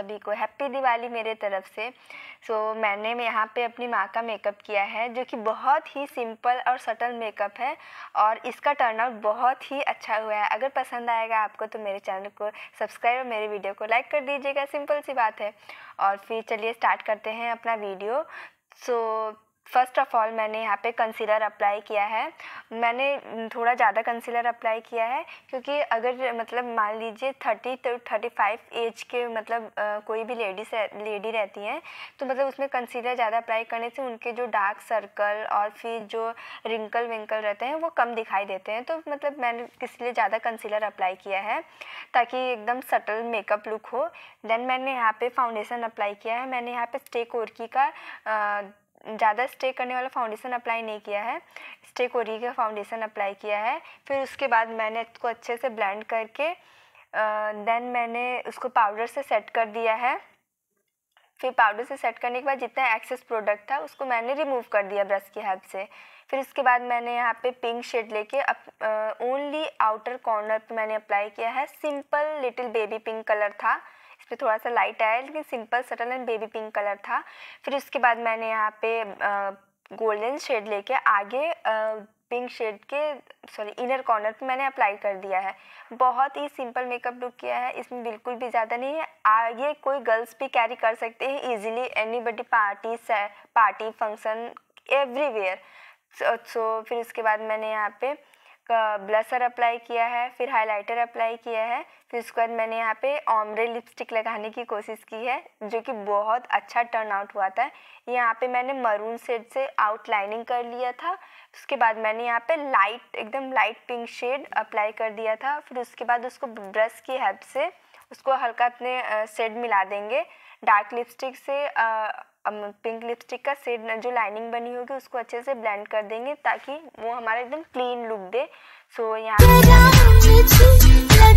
सभी को हैप्पी दिवाली मेरे तरफ से सो so, मैंने यहाँ पे अपनी माँ का मेकअप किया है जो कि बहुत ही सिंपल और सटल मेकअप है और इसका टर्नआउट बहुत ही अच्छा हुआ है अगर पसंद आएगा आपको तो मेरे चैनल को सब्सक्राइब और मेरे वीडियो को लाइक कर दीजिएगा सिंपल सी बात है और फिर चलिए स्टार्ट करते हैं अपना video so so, first of all मैंने यहाँ पे कंसीलर अप्लाई किया है मैंने थोड़ा ज़्यादा कंसीलर अप्लाई किया है क्योंकि अगर मतलब मान लीजिए thirty to thirty five age के मतलब आ, कोई भी से लेडी रहती हैं तो मतलब उसमें कंसीलर ज़्यादा अप्लाई करने से उनके जो डार्क सर्कल और फिर जो रिंकल विंकल रहते हैं वो कम दिखाई देते हैं तो मतलब मैंने इसलिए ज़्यादा कंसीलर अप्लाई किया है ताकि एकदम सटल मेकअप लुक हो देन मैंने यहाँ पर फाउंडेशन अप्लाई किया है मैंने यहाँ पर स्टेक ओरकी का आ, ज़्यादा स्टे करने वाला फाउंडेशन अप्लाई नहीं किया है स्टे कोरी का फाउंडेशन अप्लाई किया है फिर उसके बाद मैंने इसको अच्छे से ब्लेंड करके देन मैंने उसको पाउडर से सेट कर दिया है फिर पाउडर से सेट करने के बाद जितना एक्सेस प्रोडक्ट था उसको मैंने रिमूव कर दिया ब्रश की हेल्प से फिर उसके बाद मैंने यहाँ पे पिंक शेड लेके ओनली आउटर कॉर्नर पे मैंने अप्लाई किया है simple little baby pink colour था इस पर थोड़ा सा लाइट आया लेकिन simple subtle and baby pink colour था फिर उसके बाद मैंने यहाँ पे गोल्डन शेड लेके आगे पिंक शेड के सॉरी इनर कॉर्नर पे मैंने अप्लाई कर दिया है बहुत ही सिंपल मेकअप लुक किया है इसमें बिल्कुल भी ज़्यादा नहीं है आ, ये कोई गर्ल्स भी कैरी कर सकते हैं easily any body party party function everywhere so फिर उसके बाद मैंने यहाँ पे ब्लसर अप्लाई किया है फिर हाइलाइटर अप्लाई किया है फिर उसके बाद मैंने यहाँ पे ऑमरे लिपस्टिक लगाने की कोशिश की है जो कि बहुत अच्छा टर्न आउट हुआ था यहाँ पे मैंने मरून शेड से आउटलाइनिंग कर लिया था उसके बाद मैंने यहाँ पे लाइट एकदम लाइट पिंक शेड अप्लाई कर दिया था फिर उसके बाद उसको ब्रश की हेल्प से उसको हल्का अपने शेड मिला देंगे डार्क लिपस्टिक से पिंक लिपस्टिक का सेड जो लाइनिंग बनी होगी उसको अच्छे से ब्लेंड कर देंगे ताकि वो हमारा एकदम क्लीन लुक दे सो यहाँ